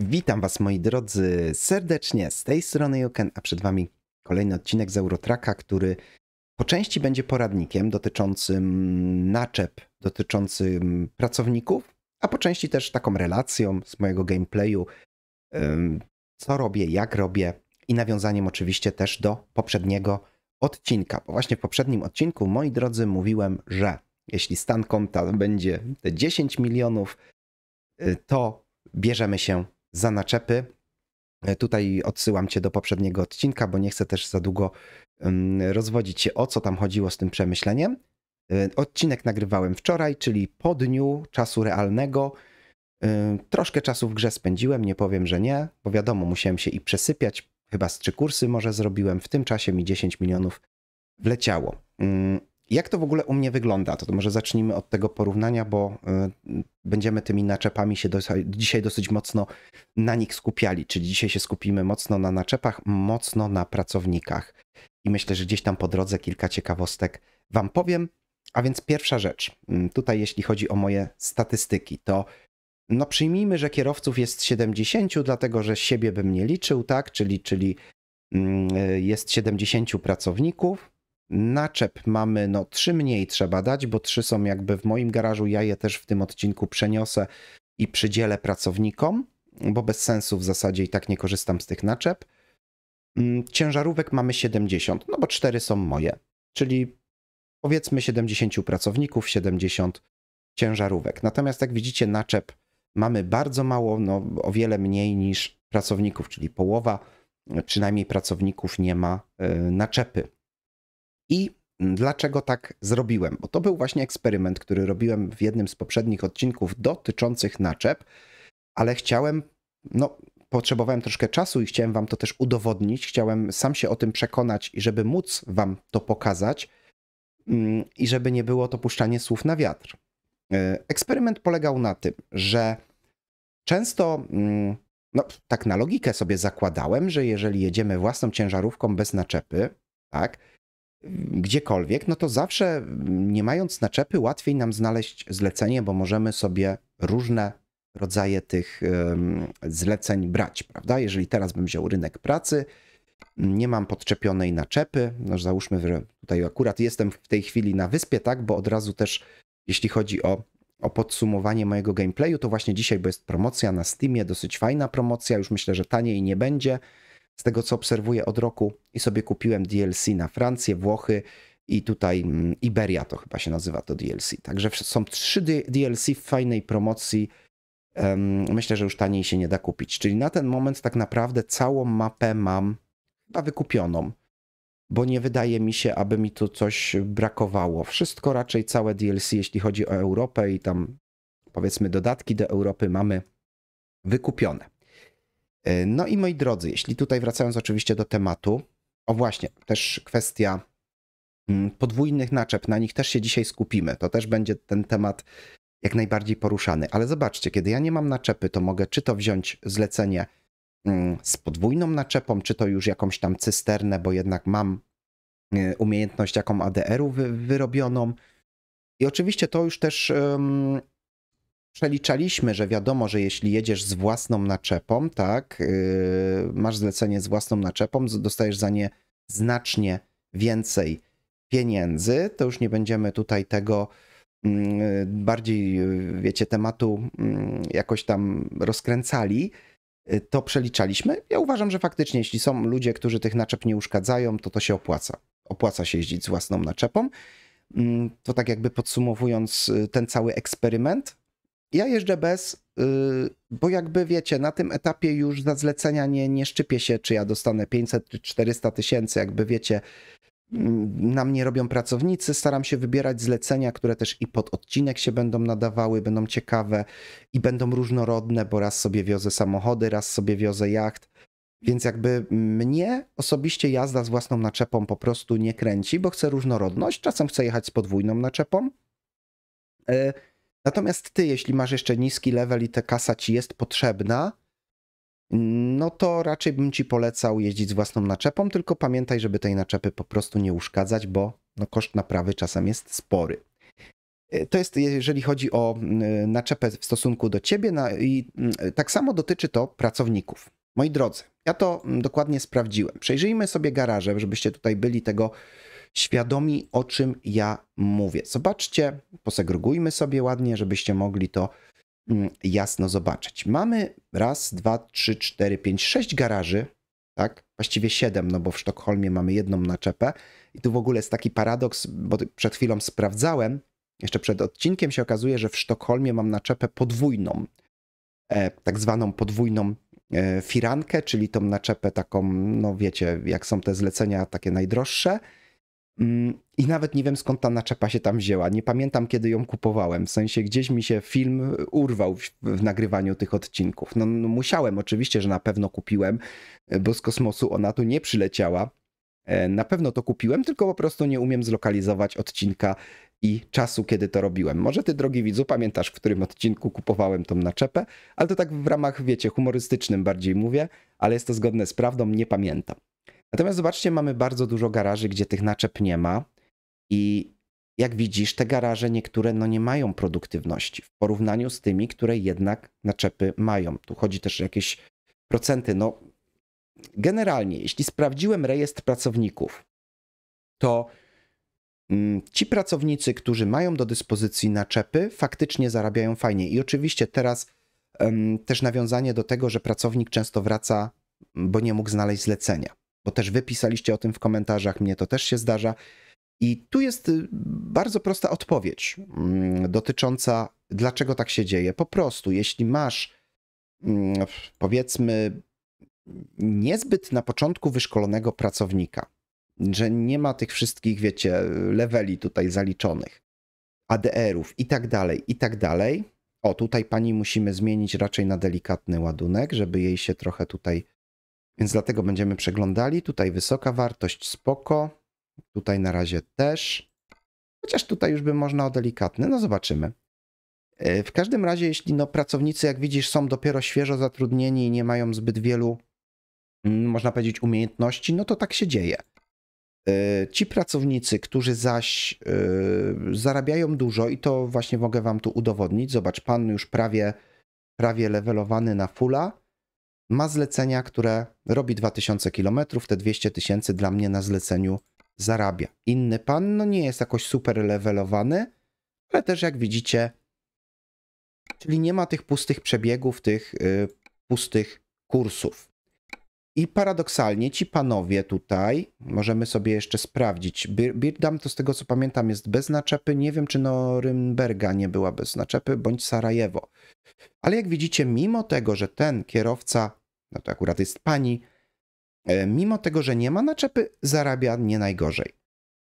Witam Was moi drodzy serdecznie z tej strony Joken, a przed Wami kolejny odcinek z Eurotraka, który po części będzie poradnikiem dotyczącym naczep, dotyczącym pracowników, a po części też taką relacją z mojego gameplayu, co robię, jak robię i nawiązaniem oczywiście też do poprzedniego odcinka. Bo właśnie w poprzednim odcinku, moi drodzy, mówiłem, że jeśli stan konta będzie te 10 milionów, y, to bierzemy się za naczepy. E, tutaj odsyłam Cię do poprzedniego odcinka, bo nie chcę też za długo rozwodzić się o co tam chodziło z tym przemyśleniem. E, odcinek nagrywałem wczoraj, czyli po dniu czasu realnego. E, troszkę czasu w grze spędziłem, nie powiem, że nie, bo wiadomo, musiałem się i przesypiać. Chyba z trzy kursy może zrobiłem. W tym czasie mi 10 milionów wleciało. Mm, jak to w ogóle u mnie wygląda? To, to może zacznijmy od tego porównania, bo y, będziemy tymi naczepami się dzisiaj dosyć mocno na nich skupiali, czyli dzisiaj się skupimy mocno na naczepach, mocno na pracownikach. I myślę, że gdzieś tam po drodze kilka ciekawostek Wam powiem. A więc pierwsza rzecz, mm, tutaj jeśli chodzi o moje statystyki, to no przyjmijmy, że kierowców jest 70, dlatego że siebie bym nie liczył, tak? Czyli, czyli mm, y, jest 70 pracowników, Naczep mamy, no trzy mniej trzeba dać, bo trzy są jakby w moim garażu. Ja je też w tym odcinku przeniosę i przydzielę pracownikom, bo bez sensu w zasadzie i tak nie korzystam z tych naczep. Mm, ciężarówek mamy 70, no bo cztery są moje, czyli powiedzmy 70 pracowników, 70 ciężarówek. Natomiast jak widzicie, naczep mamy bardzo mało, no o wiele mniej niż pracowników, czyli połowa przynajmniej pracowników nie ma e, naczepy i dlaczego tak zrobiłem? Bo to był właśnie eksperyment, który robiłem w jednym z poprzednich odcinków dotyczących naczep, ale chciałem, no, potrzebowałem troszkę czasu i chciałem Wam to też udowodnić. Chciałem sam się o tym przekonać i żeby móc Wam to pokazać mm, i żeby nie było to puszczanie słów na wiatr. E, eksperyment polegał na tym, że często, mm, no, tak na logikę sobie zakładałem, że jeżeli jedziemy własną ciężarówką bez naczepy, tak, gdziekolwiek, no to zawsze nie mając naczepy, łatwiej nam znaleźć zlecenie, bo możemy sobie różne rodzaje tych zleceń brać, prawda? Jeżeli teraz bym wziął rynek pracy, nie mam podczepionej naczepy, no załóżmy, że tutaj akurat jestem w tej chwili na wyspie, tak, bo od razu też jeśli chodzi o, o podsumowanie mojego gameplayu, to właśnie dzisiaj, bo jest promocja na Steamie, dosyć fajna promocja, już myślę, że taniej nie będzie, z tego co obserwuję od roku i sobie kupiłem DLC na Francję, Włochy i tutaj mm, Iberia to chyba się nazywa to DLC. Także są trzy DLC w fajnej promocji. Myślę, że już taniej się nie da kupić. Czyli na ten moment tak naprawdę całą mapę mam chyba wykupioną, bo nie wydaje mi się, aby mi tu coś brakowało. Wszystko raczej całe DLC, jeśli chodzi o Europę i tam powiedzmy dodatki do Europy mamy wykupione. E, no i moi drodzy, jeśli tutaj wracając oczywiście do tematu, o właśnie, też kwestia mm, podwójnych naczep, na nich też się dzisiaj skupimy. To też będzie ten temat jak najbardziej poruszany. Ale zobaczcie, kiedy ja nie mam naczepy, to mogę czy to wziąć zlecenie mm, z podwójną naczepą, czy to już jakąś tam cysternę, bo jednak mam e, umiejętność jaką ADR-u wyrobioną. I oczywiście to już też przeliczaliśmy, że wiadomo, że jeśli jedziesz z własną naczepą, tak, yy, masz zlecenie z własną naczepą, dostajesz za nie znacznie więcej pieniędzy. To już nie będziemy tutaj tego yy, bardziej, yy, wiecie, tematu mm, jakoś tam rozkręcali. Y, to przeliczaliśmy. Ja uważam, że faktycznie, jeśli są ludzie, którzy tych naczep nie uszkadzają, to to się opłaca. Opłaca się jeździć z własną naczepą. Mm, to tak jakby podsumowując y, ten cały eksperyment, ja jeżdżę bez, y, bo jakby wiecie, na tym etapie już za zlecenia nie, nie szczypię się, czy ja dostanę 500 czy 400 tysięcy, jakby wiecie, mm, na mnie robią pracownicy, staram się wybierać zlecenia, które też i pod odcinek się będą nadawały, będą ciekawe i będą różnorodne, bo raz sobie wiozę samochody, raz sobie wiozę jacht, więc jakby mnie osobiście jazda z własną naczepą po prostu nie kręci, bo chcę różnorodność, czasem chcę jechać z podwójną naczepą, e, Natomiast ty, jeśli masz jeszcze niski level i ta kasa ci jest potrzebna, no to raczej bym ci polecał jeździć z własną naczepą, tylko pamiętaj, żeby tej naczepy po prostu nie uszkadzać, bo no, koszt naprawy czasem jest spory. E, to jest, jeżeli chodzi o mm, e, naczepę w stosunku do ciebie, i mm, e, tak samo dotyczy to pracowników. Moi drodzy, ja to mm, dokładnie sprawdziłem. Przejrzyjmy sobie garaże, żebyście tutaj byli tego świadomi, o czym ja mówię. Zobaczcie, posegregujmy sobie ładnie, żebyście mogli to mm, jasno zobaczyć. Mamy raz, dwa, trzy, cztery, pięć, sześć garaży, tak? Właściwie siedem, no bo w Sztokholmie mamy jedną naczepę. I tu w ogóle jest taki paradoks, bo przed chwilą sprawdzałem, jeszcze przed odcinkiem się okazuje, że w Sztokholmie mam naczepę podwójną, e, tak zwaną podwójną e, firankę, czyli tą naczepę taką, no wiecie, jak są te zlecenia takie najdroższe, Mm, I nawet nie wiem skąd ta naczepa się tam wzięła. Nie pamiętam kiedy ją kupowałem. W sensie gdzieś mi się film urwał w, w nagrywaniu tych odcinków. No, no, musiałem, oczywiście, że na pewno kupiłem, e, bo z kosmosu ona tu nie przyleciała. E, na pewno to kupiłem, tylko po prostu nie umiem zlokalizować odcinka i czasu, kiedy to robiłem. Może ty, drogi widzu, pamiętasz, w którym odcinku kupowałem tą naczepę, ale to tak w ramach, wiecie, humorystycznym bardziej mówię, ale jest to zgodne z prawdą, nie pamiętam. Natomiast zobaczcie, mamy bardzo dużo garaży, gdzie tych naczep nie ma i jak widzisz, te garaże niektóre no nie mają produktywności w porównaniu z tymi, które jednak naczepy mają. Tu chodzi też o jakieś procenty. No, generalnie, jeśli sprawdziłem rejestr pracowników, to mm, ci pracownicy, którzy mają do dyspozycji naczepy, faktycznie zarabiają fajnie. I oczywiście teraz też nawiązanie do tego, że pracownik często wraca, bo nie mógł znaleźć zlecenia bo też wypisaliście o tym w komentarzach, mnie to też się zdarza. I tu jest y, bardzo prosta odpowiedź mm, dotycząca, dlaczego tak się dzieje. Po prostu, jeśli masz, mm, powiedzmy, niezbyt na początku wyszkolonego pracownika, że nie ma tych wszystkich, wiecie, leveli tutaj zaliczonych, ADR-ów i tak dalej, i tak dalej. O, tutaj pani musimy zmienić raczej na delikatny ładunek, żeby jej się trochę tutaj więc dlatego będziemy przeglądali. Tutaj wysoka wartość, spoko. Tutaj na razie też. Chociaż tutaj już by można o delikatny, no zobaczymy. E, w każdym razie, jeśli no, pracownicy, jak widzisz, są dopiero świeżo zatrudnieni i nie mają zbyt wielu, mm, można powiedzieć, umiejętności, no to tak się dzieje. E, ci pracownicy, którzy zaś e, zarabiają dużo, i to właśnie mogę Wam tu udowodnić, zobacz, pan już prawie, prawie levelowany na fulla, ma zlecenia, które robi 2000 km, te 200 tysięcy dla mnie na zleceniu zarabia. Inny pan, no nie jest jakoś super levelowany, ale też jak widzicie, czyli nie ma tych pustych przebiegów, tych y, pustych kursów. I paradoksalnie ci panowie tutaj, możemy sobie jeszcze sprawdzić, Birdam to z tego co pamiętam jest bez naczepy, nie wiem czy Norymberga nie była bez naczepy, bądź Sarajewo. Ale jak widzicie, mimo tego, że ten kierowca, no to akurat jest pani, e, mimo tego, że nie ma naczepy, zarabia nie najgorzej.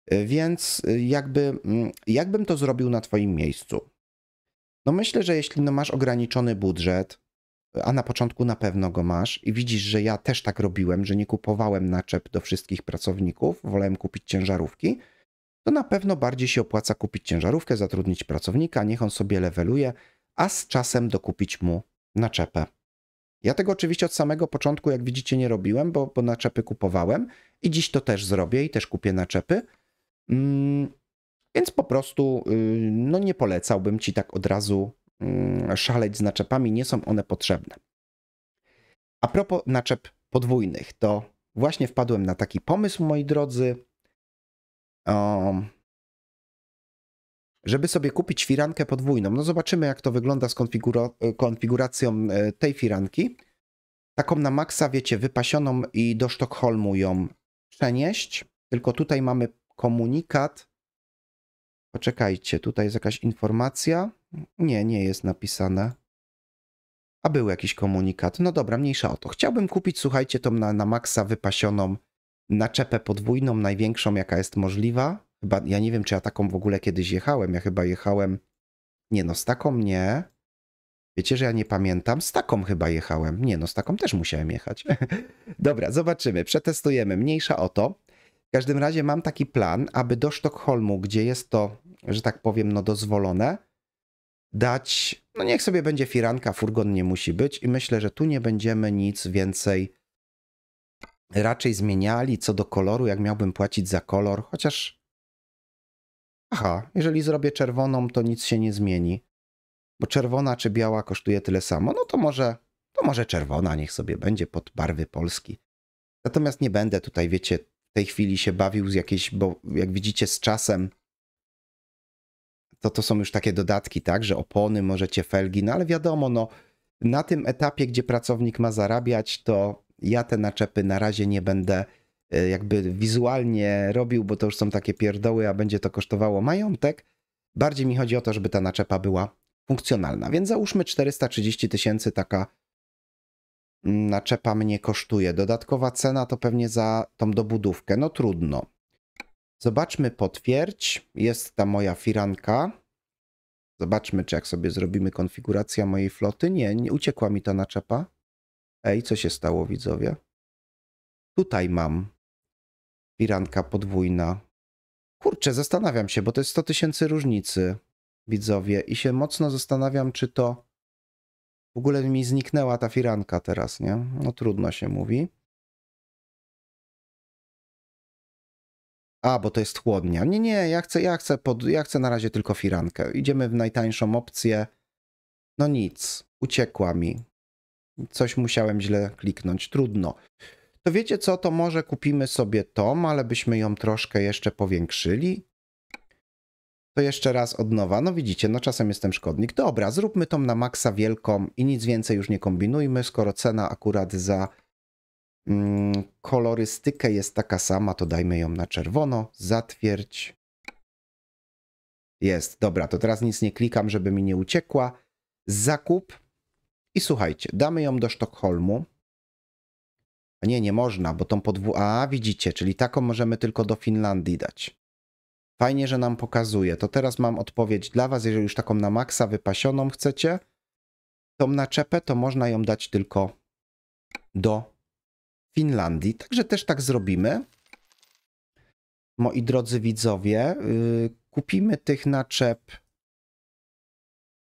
E, więc e, jakby, mm, jakbym to zrobił na twoim miejscu? No myślę, że jeśli no masz ograniczony budżet, a na początku na pewno go masz i widzisz, że ja też tak robiłem, że nie kupowałem naczep do wszystkich pracowników, wolałem kupić ciężarówki, to na pewno bardziej się opłaca kupić ciężarówkę, zatrudnić pracownika, niech on sobie leveluje, a z czasem dokupić mu naczepę. Ja tego oczywiście od samego początku, jak widzicie, nie robiłem, bo, bo naczepy kupowałem i dziś to też zrobię i też kupię naczepy. Mm, więc po prostu y, no nie polecałbym ci tak od razu Mm, szaleć z naczepami, nie są one potrzebne. A propos naczep podwójnych, to właśnie wpadłem na taki pomysł, moi drodzy, um, żeby sobie kupić firankę podwójną. No zobaczymy, jak to wygląda z konfiguracją e, tej firanki. Taką na maksa, wiecie, wypasioną i do Sztokholmu ją przenieść. Tylko tutaj mamy komunikat, Poczekajcie, tutaj jest jakaś informacja. Nie, nie jest napisane. A był jakiś komunikat. No dobra, mniejsza o to. Chciałbym kupić, słuchajcie, tą na, na maksa wypasioną naczepę podwójną, największą jaka jest możliwa. Chyba, ja nie wiem, czy ja taką w ogóle kiedyś jechałem. Ja chyba jechałem. Nie no, z taką nie. Wiecie, że ja nie pamiętam. Z taką chyba jechałem. Nie no, z taką też musiałem jechać. Dobra, zobaczymy, przetestujemy. Mniejsza o to. W każdym razie mam taki plan, aby do Sztokholmu, gdzie jest to, że tak powiem, no dozwolone, dać, no niech sobie będzie firanka, furgon nie musi być i myślę, że tu nie będziemy nic więcej raczej zmieniali co do koloru, jak miałbym płacić za kolor, chociaż aha, jeżeli zrobię czerwoną, to nic się nie zmieni, bo czerwona czy biała kosztuje tyle samo, no to może, to może czerwona niech sobie będzie pod barwy Polski. Natomiast nie będę tutaj, wiecie, tej chwili się bawił z jakiejś, bo jak widzicie z czasem, to to są już takie dodatki, tak, że opony, możecie felgi, no ale wiadomo, no na tym etapie, gdzie pracownik ma zarabiać, to ja te naczepy na razie nie będę e, jakby wizualnie robił, bo to już są takie pierdoły, a będzie to kosztowało majątek. Bardziej mi chodzi o to, żeby ta naczepa była funkcjonalna. Więc załóżmy 430 tysięcy, taka naczepa mnie kosztuje. Dodatkowa cena to pewnie za tą dobudówkę. No trudno. Zobaczmy potwierdź. Jest ta moja firanka. Zobaczmy, czy jak sobie zrobimy konfiguracja mojej floty. Nie, nie uciekła mi ta naczepa. Ej, co się stało, widzowie? Tutaj mam firanka podwójna. Kurczę, zastanawiam się, bo to jest 100 tysięcy różnicy, widzowie, i się mocno zastanawiam, czy to w ogóle mi zniknęła ta firanka teraz, nie? No trudno się mówi. A, bo to jest chłodnia. Nie, nie, ja chcę, ja chcę, pod, ja chcę na razie tylko firankę. Idziemy w najtańszą opcję. No nic, uciekła mi. Coś musiałem źle kliknąć, trudno. To wiecie co, to może kupimy sobie tom, ale byśmy ją troszkę jeszcze powiększyli to jeszcze raz od nowa. No widzicie, no czasem jestem szkodnik. Dobra, zróbmy tą na maksa wielką i nic więcej już nie kombinujmy, skoro cena akurat za mm, kolorystykę jest taka sama, to dajmy ją na czerwono, zatwierdź. Jest, dobra, to teraz nic nie klikam, żeby mi nie uciekła. Zakup. I słuchajcie, damy ją do Sztokholmu. Nie, nie można, bo tą podwójną... A, widzicie, czyli taką możemy tylko do Finlandii dać. Fajnie, że nam pokazuje. To teraz mam odpowiedź dla Was, jeżeli już taką na maksa wypasioną chcecie, tą naczepę, to można ją dać tylko do Finlandii. Także też tak zrobimy. Moi drodzy widzowie, y, kupimy tych naczep,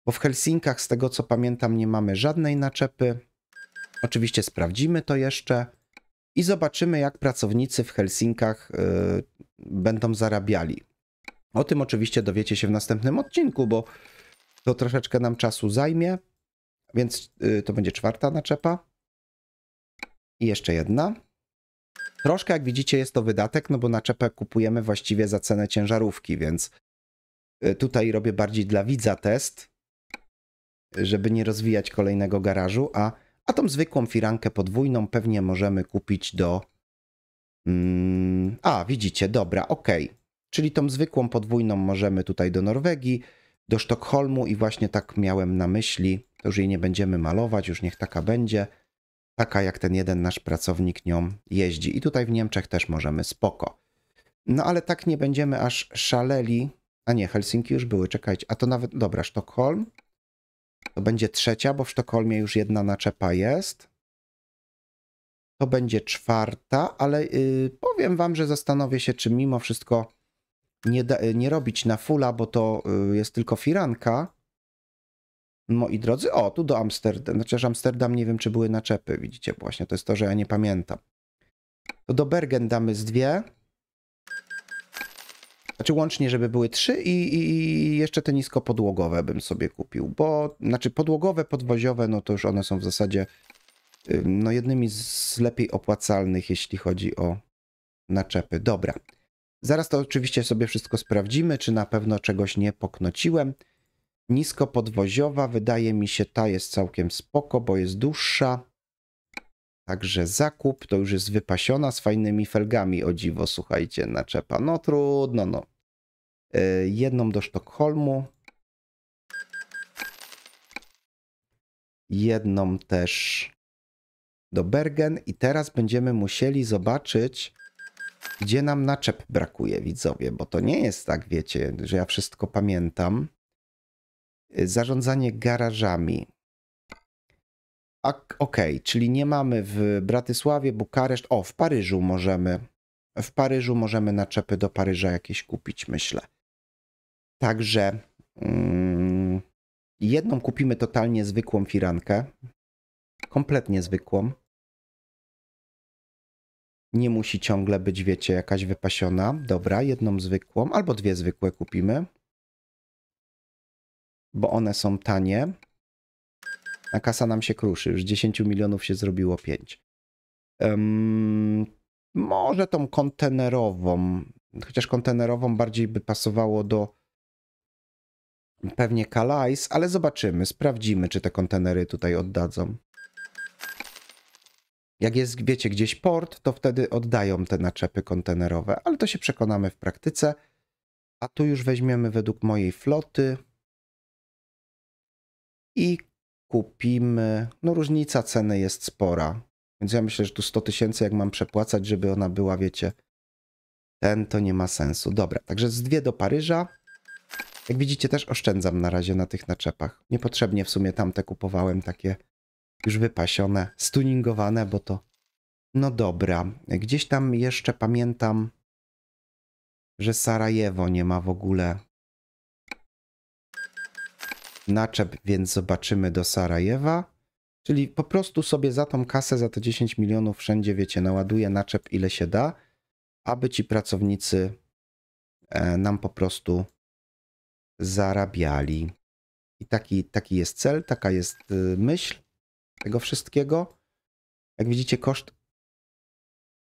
bo w Helsinkach, z tego co pamiętam, nie mamy żadnej naczepy. Oczywiście sprawdzimy to jeszcze i zobaczymy, jak pracownicy w Helsinkach y, będą zarabiali. O tym oczywiście dowiecie się w następnym odcinku, bo to troszeczkę nam czasu zajmie, więc y, to będzie czwarta naczepa. I jeszcze jedna. Troszkę, jak widzicie, jest to wydatek, no bo naczepę kupujemy właściwie za cenę ciężarówki, więc y, tutaj robię bardziej dla widza test, żeby nie rozwijać kolejnego garażu, a, a tą zwykłą firankę podwójną pewnie możemy kupić do... Mm, a, widzicie, dobra, ok. Czyli tą zwykłą podwójną możemy tutaj do Norwegii, do Sztokholmu i właśnie tak miałem na myśli. Już jej nie będziemy malować, już niech taka będzie. Taka jak ten jeden nasz pracownik nią jeździ. I tutaj w Niemczech też możemy spoko. No ale tak nie będziemy aż szaleli. A nie, Helsinki już były, czekajcie. A to nawet, dobra, Sztokholm. To będzie trzecia, bo w Sztokholmie już jedna naczepa jest. To będzie czwarta, ale y, powiem wam, że zastanowię się, czy mimo wszystko nie, da, nie robić na fula, bo to y, jest tylko firanka. Moi drodzy, o, tu do Amsterdam. Chociaż znaczy, Amsterdam nie wiem, czy były naczepy. Widzicie, właśnie to jest to, że ja nie pamiętam. To do Bergen damy z dwie. Znaczy łącznie, żeby były trzy i, i, jeszcze te niskopodłogowe bym sobie kupił, bo znaczy podłogowe, podwoziowe, no to już one są w zasadzie y, no jednymi z lepiej opłacalnych, jeśli chodzi o naczepy. Dobra. Zaraz to oczywiście sobie wszystko sprawdzimy, czy na pewno czegoś nie poknociłem. Nisko podwoziowa, wydaje mi się ta jest całkiem spoko, bo jest dłuższa. Także zakup to już jest wypasiona z fajnymi felgami, o dziwo, słuchajcie, naczepa. No trudno, no. E, jedną do Sztokholmu. Jedną też do Bergen. I teraz będziemy musieli zobaczyć, gdzie nam naczep brakuje, widzowie, bo to nie jest tak, wiecie, że ja wszystko pamiętam. Y, zarządzanie garażami. Okej, okay, czyli nie mamy w Bratysławie, Bukareszt. O, w Paryżu możemy. W Paryżu możemy naczepy do Paryża jakieś kupić, myślę. Także mm, jedną kupimy totalnie zwykłą firankę. Kompletnie zwykłą. Nie musi ciągle być, wiecie, jakaś wypasiona. Dobra, jedną zwykłą albo dwie zwykłe kupimy. Bo one są tanie. A kasa nam się kruszy. Już 10 milionów się zrobiło 5. Um, może tą kontenerową. Chociaż kontenerową bardziej by pasowało do pewnie Kalais, ale zobaczymy. Sprawdzimy, czy te kontenery tutaj oddadzą. Jak jest, wiecie, gdzieś port, to wtedy oddają te naczepy kontenerowe, ale to się przekonamy w praktyce. A tu już weźmiemy według mojej floty i kupimy. No, różnica ceny jest spora. Więc ja myślę, że tu 100 tysięcy, jak mam przepłacać, żeby ona była, wiecie, ten to nie ma sensu. Dobra, także z dwie do Paryża. Jak widzicie, też oszczędzam na razie na tych naczepach. Niepotrzebnie w sumie tamte kupowałem takie już wypasione, stuningowane, bo to. No dobra, gdzieś tam jeszcze pamiętam, że Sarajewo nie ma w ogóle naczep, więc zobaczymy do Sarajewa. Czyli po prostu sobie za tą kasę, za te 10 milionów wszędzie, wiecie, naładuje naczep ile się da, aby ci pracownicy e, nam po prostu zarabiali. I taki, taki jest cel, taka jest y, myśl tego wszystkiego. Jak widzicie, koszt,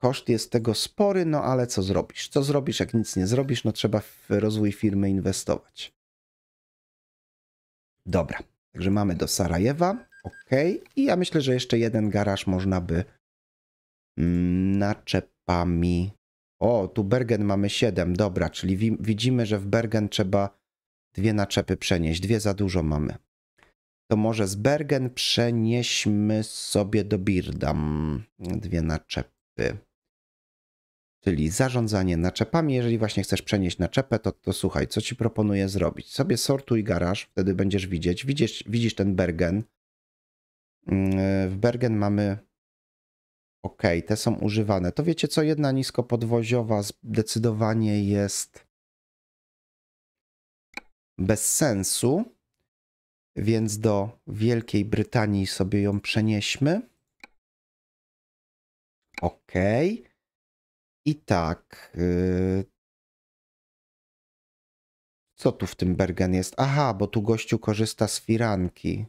koszt jest tego spory, no ale co zrobisz? Co zrobisz, jak nic nie zrobisz? No trzeba w rozwój firmy inwestować. Dobra, także mamy do Sarajewa, ok. I ja myślę, że jeszcze jeden garaż można by mm, naczepami. O, tu Bergen mamy 7, dobra, czyli widzimy, że w Bergen trzeba dwie naczepy przenieść, dwie za dużo mamy to może z Bergen przenieśmy sobie do Birdam dwie naczepy. Czyli zarządzanie naczepami. Jeżeli właśnie chcesz przenieść naczepę, to, to słuchaj, co ci proponuję zrobić? Sobie sortuj garaż, wtedy będziesz widzieć. Widzisz, widzisz ten Bergen. Mm, w Bergen mamy OK, te są używane. To wiecie co, jedna niskopodwoziowa zdecydowanie jest bez sensu. Więc do Wielkiej Brytanii sobie ją przenieśmy. OK. I tak. Y, co tu w tym Bergen jest? Aha, bo tu gościu korzysta z firanki.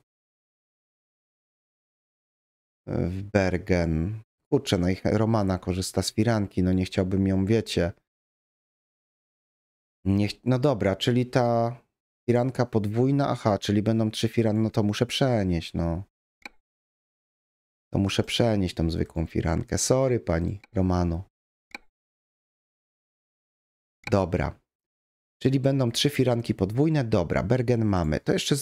Y, w Bergen. Kurczę, no ich Romana korzysta z firanki, no nie chciałbym ją, wiecie. Nie... no dobra, czyli ta Firanka podwójna, aha, czyli będą trzy firan, no to muszę przenieść, no. To muszę przenieść tą zwykłą firankę. Sorry, pani Romano. Dobra. Czyli będą trzy firanki podwójne. Dobra, Bergen mamy. To jeszcze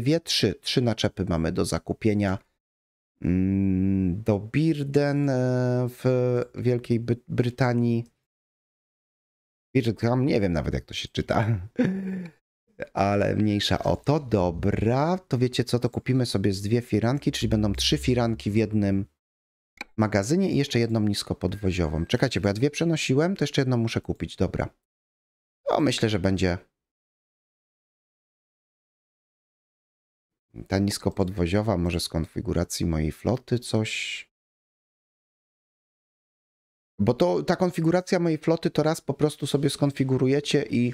dwie, trzy. Trzy naczepy mamy do zakupienia. Mm, do Birden e, w Wielkiej Brytanii. Brytanii. Birkham, nie wiem nawet jak to się czyta. ale mniejsza o to. Dobra, to wiecie co, to kupimy sobie z dwie firanki, czyli będą trzy firanki w jednym magazynie i jeszcze jedną niskopodwoziową. Czekajcie, bo ja dwie przenosiłem, to jeszcze jedną muszę kupić, dobra. No myślę, że będzie ta niskopodwoziowa, może z konfiguracji mojej floty coś. Bo to ta konfiguracja mojej floty to raz po prostu sobie skonfigurujecie i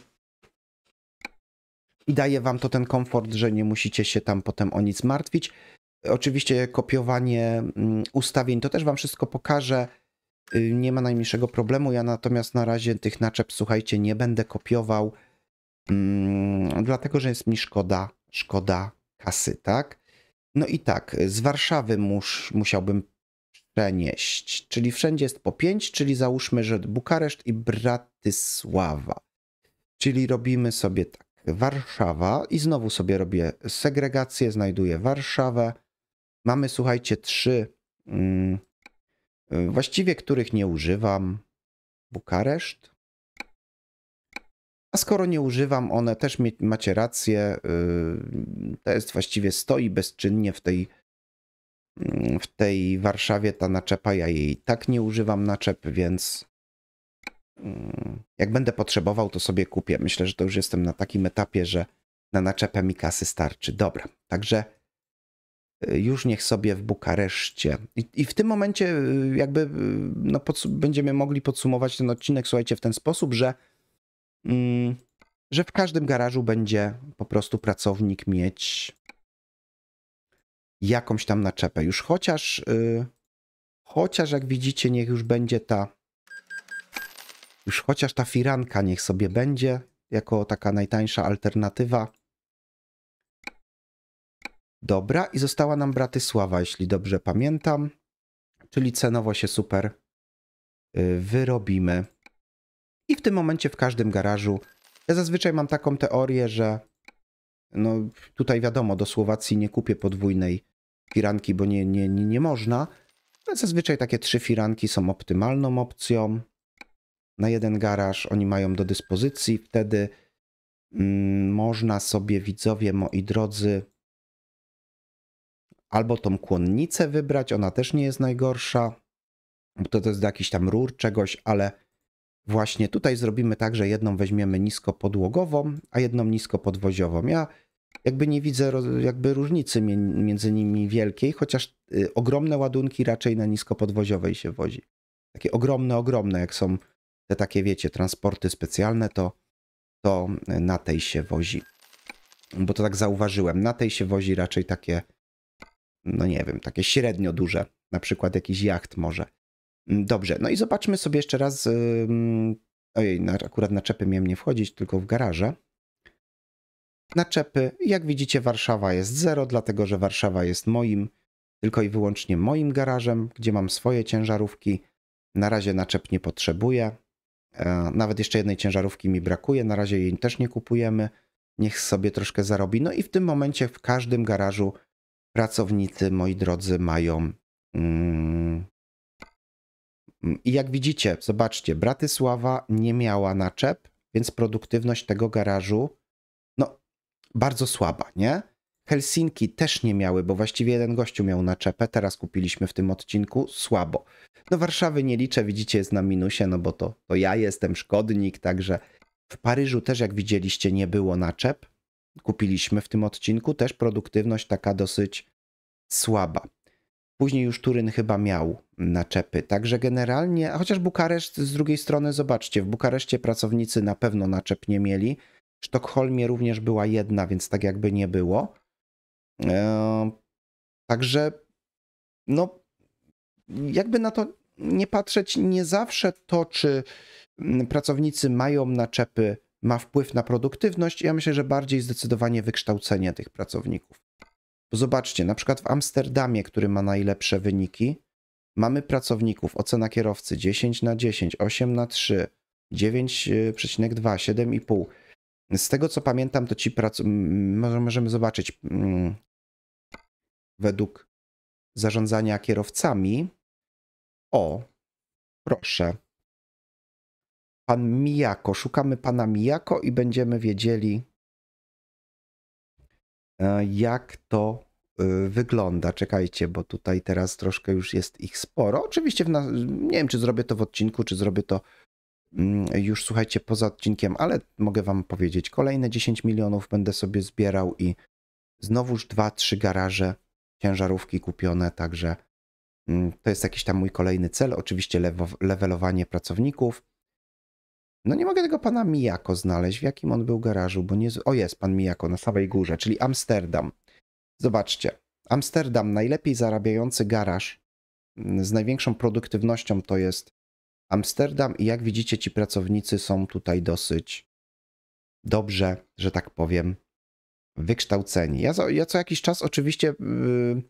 i daje wam to ten komfort, że nie musicie się tam potem o nic martwić. Oczywiście kopiowanie mm, ustawień to też wam wszystko pokażę. Y, nie ma najmniejszego problemu. Ja natomiast na razie tych naczep, słuchajcie, nie będę kopiował, mm, dlatego że jest mi szkoda, szkoda kasy, tak? No i tak, z Warszawy mus, musiałbym przenieść, czyli wszędzie jest po 5, czyli załóżmy, że Bukareszt i Bratysława. Czyli robimy sobie tak. Warszawa i znowu sobie robię segregację, znajduję Warszawę. Mamy, słuchajcie, trzy, mm, właściwie których nie używam. Bukareszt. A skoro nie używam, one też macie rację. Yy, to jest właściwie stoi bezczynnie w tej, yy, w tej Warszawie ta naczepa. Ja jej tak nie używam naczep, więc jak będę potrzebował, to sobie kupię. Myślę, że to już jestem na takim etapie, że na naczepę mi kasy starczy. Dobra, także y, już niech sobie w Bukareszcie. I, i w tym momencie y, jakby y, no, będziemy mogli podsumować ten odcinek, słuchajcie, w ten sposób, że, mm, że w każdym garażu będzie po prostu pracownik mieć jakąś tam naczepę. Już chociaż, chociaż jak widzicie, niech już będzie ta już chociaż ta firanka niech sobie będzie jako taka najtańsza alternatywa. Dobra, i została nam Bratysława, jeśli dobrze pamiętam, czyli cenowo się super y, wyrobimy. I w tym momencie w każdym garażu, ja zazwyczaj mam taką teorię, że no tutaj wiadomo, do Słowacji nie kupię podwójnej firanki, bo nie, nie, nie, nie można. Ale zazwyczaj takie trzy firanki są optymalną opcją na jeden garaż oni mają do dyspozycji. Wtedy mm, można sobie, widzowie moi drodzy, albo tą kłonnicę wybrać, ona też nie jest najgorsza, bo to, to jest jakiś tam rur czegoś, ale właśnie tutaj zrobimy tak, że jedną weźmiemy nisko podłogową, a jedną nisko podwoziową. Ja jakby nie widzę jakby różnicy między nimi wielkiej, chociaż y, ogromne ładunki raczej na nisko podwoziowej się wozi. Takie ogromne, ogromne, jak są te takie wiecie, transporty specjalne, to, to na tej się wozi. Bo to tak zauważyłem, na tej się wozi raczej takie, no nie wiem, takie średnio duże, na przykład jakiś jacht może. Mm, dobrze, no i zobaczmy sobie jeszcze raz, ojej, akurat na czepy miałem nie wchodzić, tylko w garaże. Naczepy, jak widzicie Warszawa jest zero, dlatego że Warszawa jest moim, tylko i wyłącznie moim garażem, gdzie mam swoje ciężarówki. Na razie naczep nie potrzebuję. E, nawet jeszcze jednej ciężarówki mi brakuje, na razie jej też nie kupujemy. Niech sobie troszkę zarobi. No i w tym momencie w każdym garażu pracownicy, moi drodzy, mają. Mm, mm, I jak widzicie, zobaczcie, Bratysława nie miała naczep, więc produktywność tego garażu, no, bardzo słaba, nie? Helsinki też nie miały, bo właściwie jeden gościu miał naczepę, teraz kupiliśmy w tym odcinku słabo. No Warszawy nie liczę, widzicie, jest na minusie, no bo to, to ja jestem szkodnik, także w Paryżu też, jak widzieliście, nie było naczep. Kupiliśmy w tym odcinku też produktywność taka dosyć słaba. Później już Turyn chyba miał naczepy. Także generalnie, a chociaż Bukareszt z drugiej strony, zobaczcie, w Bukareszcie pracownicy na pewno naczep nie mieli. W Sztokholmie również była jedna, więc tak jakby nie było. E, także, no, jakby na to nie patrzeć, nie zawsze to, czy mm, pracownicy mają naczepy, ma wpływ na produktywność. Ja myślę, że bardziej zdecydowanie wykształcenie tych pracowników. Bo zobaczcie, na przykład w Amsterdamie, który ma najlepsze wyniki, mamy pracowników, ocena kierowcy 10 na 10, 8 na 3, 9,2, 7,5. Z tego co pamiętam, to ci pracownicy, możemy zobaczyć, mm, według zarządzania kierowcami. O, proszę. Pan Mijako. Szukamy pana Mijako i będziemy wiedzieli, e, jak to e, wygląda. Czekajcie, bo tutaj teraz troszkę już jest ich sporo. Oczywiście, nie wiem, czy zrobię to w odcinku, czy zrobię to mm, już, słuchajcie, poza odcinkiem, ale mogę wam powiedzieć, kolejne 10 milionów będę sobie zbierał i znowuż 2-3 garaże ciężarówki kupione, także mm, to jest jakiś tam mój kolejny cel. Oczywiście levelowanie pracowników. No nie mogę tego pana Mijako znaleźć, w jakim on był garażu, bo nie... O jest, pan Mijako na samej górze, czyli Amsterdam. Zobaczcie, Amsterdam, najlepiej zarabiający garaż mm, z największą produktywnością to jest Amsterdam i jak widzicie ci pracownicy są tutaj dosyć dobrze, że tak powiem, wykształceni. Ja, ja co jakiś czas oczywiście yy,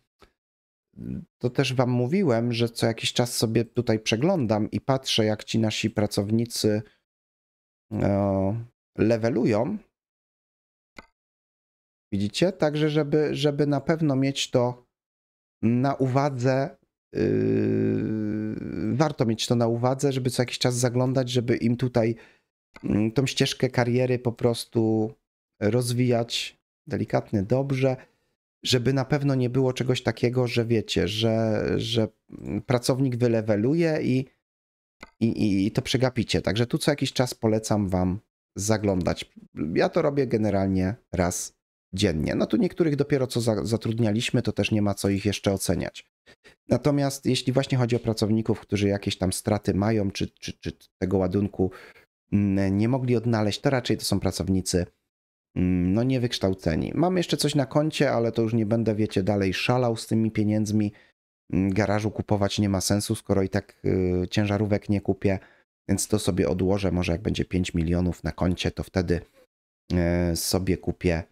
to też Wam mówiłem, że co jakiś czas sobie tutaj przeglądam i patrzę, jak ci nasi pracownicy e, levelują. Widzicie? Także, żeby, żeby na pewno mieć to na uwadze, yy, warto mieć to na uwadze, żeby co jakiś czas zaglądać, żeby im tutaj mm, tą ścieżkę kariery po prostu rozwijać delikatny, dobrze, żeby na pewno nie było czegoś takiego, że wiecie, że, że pracownik wyleweluje i, i, i to przegapicie. Także tu co jakiś czas polecam Wam zaglądać. Ja to robię generalnie raz dziennie. No tu niektórych dopiero co za, zatrudnialiśmy, to też nie ma co ich jeszcze oceniać. Natomiast jeśli właśnie chodzi o pracowników, którzy jakieś tam straty mają, czy, czy, czy tego ładunku mm, nie mogli odnaleźć, to raczej to są pracownicy Mm, no niewykształceni. Mam jeszcze coś na koncie, ale to już nie będę, wiecie, dalej szalał z tymi pieniędzmi. Mm, garażu kupować nie ma sensu, skoro i tak y, ciężarówek nie kupię, więc to sobie odłożę. Może jak będzie 5 milionów na koncie, to wtedy y, sobie kupię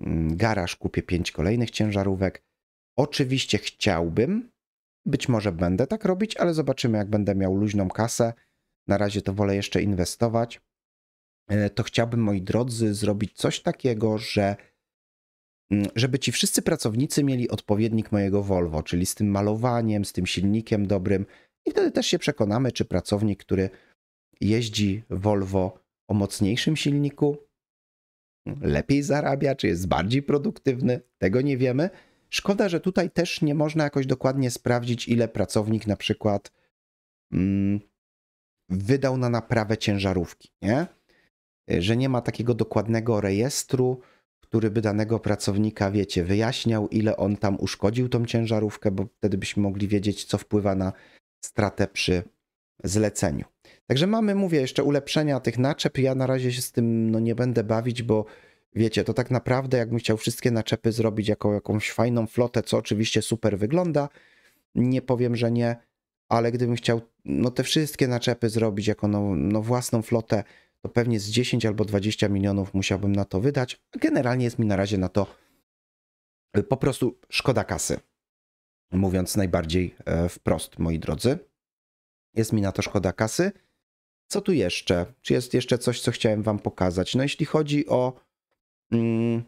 y, garaż, kupię 5 kolejnych ciężarówek. Oczywiście chciałbym, być może będę tak robić, ale zobaczymy, jak będę miał luźną kasę. Na razie to wolę jeszcze inwestować. E, to chciałbym, moi drodzy, zrobić coś takiego, że mm, żeby ci wszyscy pracownicy mieli odpowiednik mojego Volvo, czyli z tym malowaniem, z tym silnikiem dobrym. I wtedy też się przekonamy, czy pracownik, który jeździ Volvo o mocniejszym silniku, lepiej zarabia, czy jest bardziej produktywny, tego nie wiemy. Szkoda, że tutaj też nie można jakoś dokładnie sprawdzić, ile pracownik na przykład mm, wydał na naprawę ciężarówki, nie? Y, że nie ma takiego dokładnego rejestru, który by danego pracownika, wiecie, wyjaśniał, ile on tam uszkodził tą ciężarówkę, bo wtedy byśmy mogli wiedzieć, co wpływa na stratę przy zleceniu. Także mamy, mówię, jeszcze ulepszenia tych naczep. Ja na razie się z tym no, nie będę bawić, bo wiecie, to tak naprawdę, jakbym chciał wszystkie naczepy zrobić jako jakąś fajną flotę, co oczywiście super wygląda, nie powiem, że nie, ale gdybym chciał no, te wszystkie naczepy zrobić jako no, no własną flotę, to pewnie z 10 albo 20 milionów musiałbym na to wydać. Generalnie jest mi na razie na to y, po prostu szkoda kasy. Mówiąc najbardziej e, wprost, moi drodzy. Jest mi na to szkoda kasy. Co tu jeszcze? Czy jest jeszcze coś, co chciałem Wam pokazać? No, jeśli chodzi o. Mm,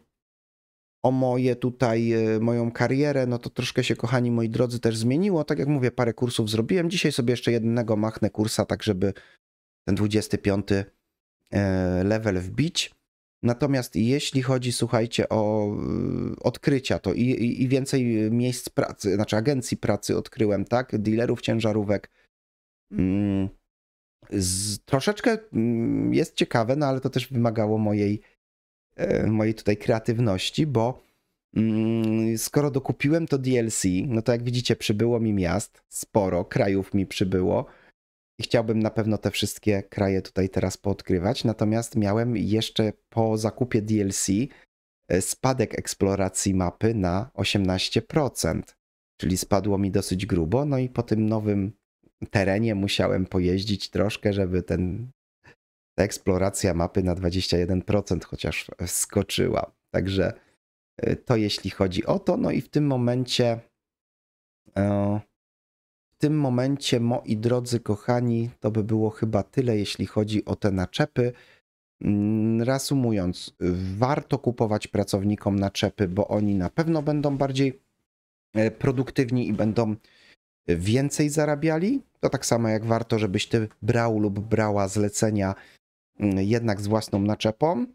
o moje tutaj, e, moją karierę, no to troszkę się, kochani moi drodzy, też zmieniło. Tak jak mówię, parę kursów zrobiłem. Dzisiaj sobie jeszcze jednego machnę kursa, tak żeby ten 25 E, level wbić. Natomiast jeśli chodzi, słuchajcie, o e, odkrycia, to i, i więcej miejsc pracy, znaczy agencji pracy odkryłem, tak? Dealerów ciężarówek. Mm, z, troszeczkę mm, jest ciekawe, no ale to też wymagało mojej, e, mojej tutaj kreatywności, bo mm, skoro dokupiłem to DLC, no to jak widzicie, przybyło mi miast, sporo, krajów mi przybyło i chciałbym na pewno te wszystkie kraje tutaj teraz poodkrywać. Natomiast miałem jeszcze po zakupie DLC e, spadek eksploracji mapy na 18%, czyli spadło mi dosyć grubo. No i po tym nowym terenie musiałem pojeździć troszkę, żeby ten, ta eksploracja mapy na 21% chociaż skoczyła. Także e, to jeśli chodzi o to. No i w tym momencie. E, w tym momencie, moi drodzy kochani, to by było chyba tyle, jeśli chodzi o te naczepy. Mm, reasumując, warto kupować pracownikom naczepy, bo oni na pewno będą bardziej e, produktywni i będą więcej zarabiali. To tak samo jak warto, żebyś ty brał lub brała zlecenia mm, jednak z własną naczepą.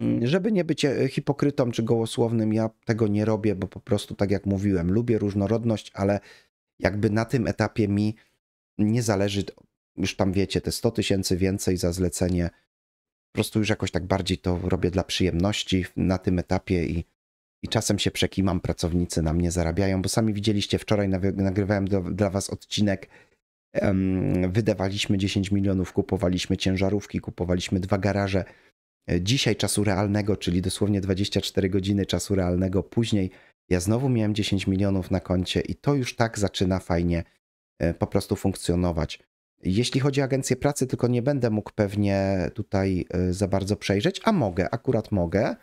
Mm, żeby nie być e, hipokrytą czy gołosłownym, ja tego nie robię, bo po prostu, tak jak mówiłem, lubię różnorodność, ale jakby na tym etapie mi nie zależy, już tam wiecie, te 100 tysięcy więcej za zlecenie. Po prostu już jakoś tak bardziej to robię dla przyjemności na tym etapie i, i czasem się przekimam, pracownicy na mnie zarabiają, bo sami widzieliście, wczoraj nagrywałem do, dla was odcinek, um, wydawaliśmy 10 milionów, kupowaliśmy ciężarówki, kupowaliśmy dwa garaże. E, dzisiaj czasu realnego, czyli dosłownie 24 godziny czasu realnego, później ja znowu miałem 10 milionów na koncie i to już tak zaczyna fajnie e, po prostu funkcjonować. Jeśli chodzi o agencję pracy, tylko nie będę mógł pewnie tutaj e, za bardzo przejrzeć, a mogę, akurat mogę,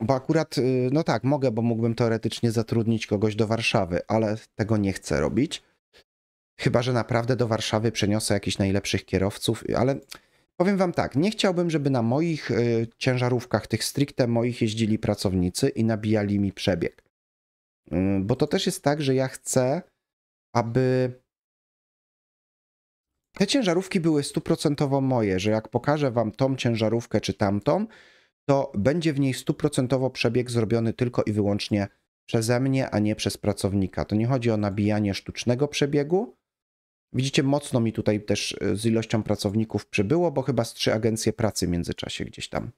bo akurat, e, no tak, mogę, bo mógłbym teoretycznie zatrudnić kogoś do Warszawy, ale tego nie chcę robić. Chyba, że naprawdę do Warszawy przeniosę jakichś najlepszych kierowców, ale powiem Wam tak, nie chciałbym, żeby na moich ciężarówkach, tych stricte moich, jeździli pracownicy i nabijali mi przebieg. Bo to też jest tak, że ja chcę, aby te ciężarówki były stuprocentowo moje, że jak pokażę wam tą ciężarówkę czy tamtą, to będzie w niej stuprocentowo przebieg zrobiony tylko i wyłącznie przeze mnie, a nie przez pracownika. To nie chodzi o nabijanie sztucznego przebiegu. Widzicie, mocno mi tutaj też y, z ilością pracowników przybyło, bo chyba z trzy agencje pracy w międzyczasie gdzieś tam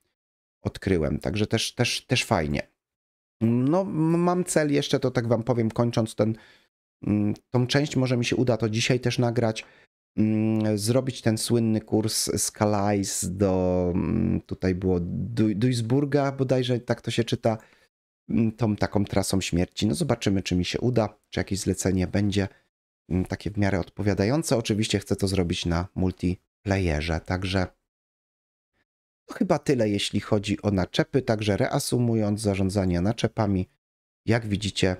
odkryłem. Także też, też, też fajnie. No, mam cel jeszcze, to tak wam powiem, kończąc ten, mm, tą część, może mi się uda to dzisiaj też nagrać, mm, zrobić ten słynny kurs z Calais do, mm, tutaj było Duisburga bodajże, tak to się czyta, tą taką trasą śmierci. No zobaczymy, czy mi się uda, czy jakieś zlecenie będzie takie w miarę odpowiadające. Oczywiście chcę to zrobić na multiplayerze, także to chyba tyle, jeśli chodzi o naczepy. Także reasumując, zarządzanie naczepami, jak widzicie,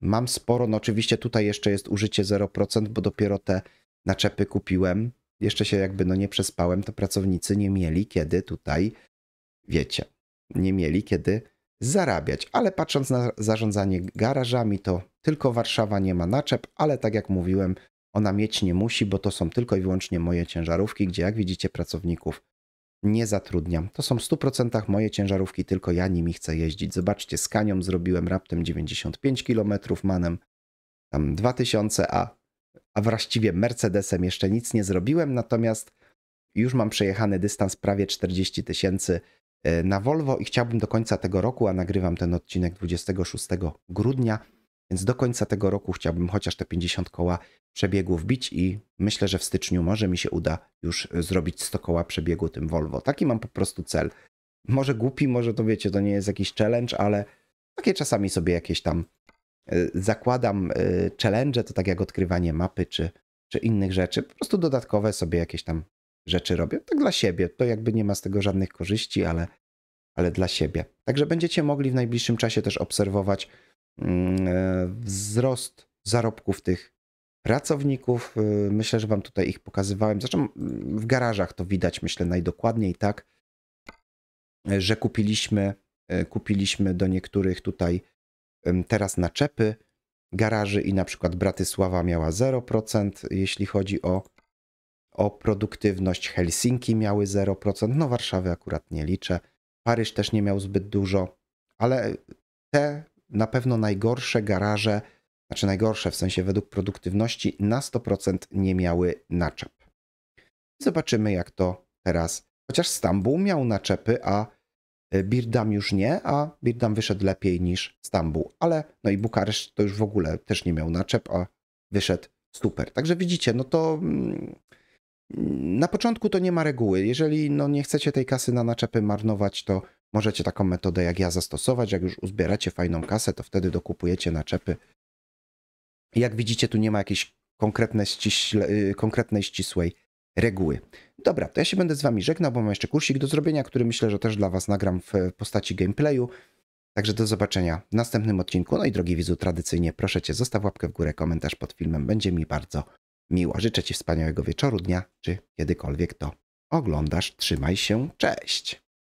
mam sporo. No oczywiście tutaj jeszcze jest użycie 0%, bo dopiero te naczepy kupiłem. Jeszcze się jakby no nie przespałem, to pracownicy nie mieli kiedy tutaj, wiecie, nie mieli kiedy zarabiać. Ale patrząc na zarządzanie garażami, to tylko Warszawa nie ma naczep, ale tak jak mówiłem, ona mieć nie musi, bo to są tylko i wyłącznie moje ciężarówki, gdzie jak widzicie pracowników nie zatrudniam. To są w 100% moje ciężarówki, tylko ja nimi chcę jeździć. Zobaczcie, z Kanią zrobiłem raptem 95 km, manem tam 2000, a, a właściwie Mercedesem jeszcze nic nie zrobiłem, natomiast już mam przejechany dystans prawie 40 tysięcy e, na Volvo i chciałbym do końca tego roku, a nagrywam ten odcinek 26 grudnia, więc do końca tego roku chciałbym chociaż te 50 koła przebiegu wbić i myślę, że w styczniu może mi się uda już y, zrobić 100 koła przebiegu tym Volvo. Taki mam po prostu cel. Może głupi, może to wiecie, to nie jest jakiś challenge, ale takie czasami sobie jakieś tam y, zakładam y, challenge, e, to tak jak odkrywanie mapy czy, czy innych rzeczy. Po prostu dodatkowe sobie jakieś tam rzeczy robię. Tak dla siebie. To jakby nie ma z tego żadnych korzyści, ale, ale dla siebie. Także będziecie mogli w najbliższym czasie też obserwować Mm, e, wzrost zarobków tych pracowników. E, myślę, że Wam tutaj ich pokazywałem. Zresztą mm, w garażach to widać, myślę, najdokładniej, tak, e, że kupiliśmy, kupiliśmy do niektórych tutaj teraz naczepy garaży i na przykład Bratysława miała 0%, jeśli chodzi o, o produktywność. Helsinki miały 0%, no Warszawy akurat nie liczę. Paryż też nie miał zbyt dużo, ale te na pewno najgorsze garaże, znaczy najgorsze w sensie według produktywności, na 100% nie miały naczep. Zobaczymy, jak to teraz. Chociaż Stambuł miał naczepy, a e, Birdam już nie, a Birdam wyszedł lepiej niż Stambuł. Ale no i Bukareszt to już w ogóle też nie miał naczep, a wyszedł super. Także widzicie, no to mm, na początku to nie ma reguły. Jeżeli no, nie chcecie tej kasy na naczepy marnować, to możecie taką metodę jak ja zastosować. Jak już uzbieracie fajną kasę, to wtedy dokupujecie naczepy. Jak widzicie, tu nie ma jakiejś konkretnej, ściśle, y, konkretnej ścisłej reguły. Dobra, to ja się będę z wami żegnał, bo mam jeszcze kursik do zrobienia, który myślę, że też dla was nagram w postaci gameplayu. Także do zobaczenia w następnym odcinku. No i drogi widzu, tradycyjnie proszę cię, zostaw łapkę w górę, komentarz pod filmem, będzie mi bardzo miło, Życzę Ci wspaniałego wieczoru, dnia, czy kiedykolwiek to oglądasz. Trzymaj się, cześć!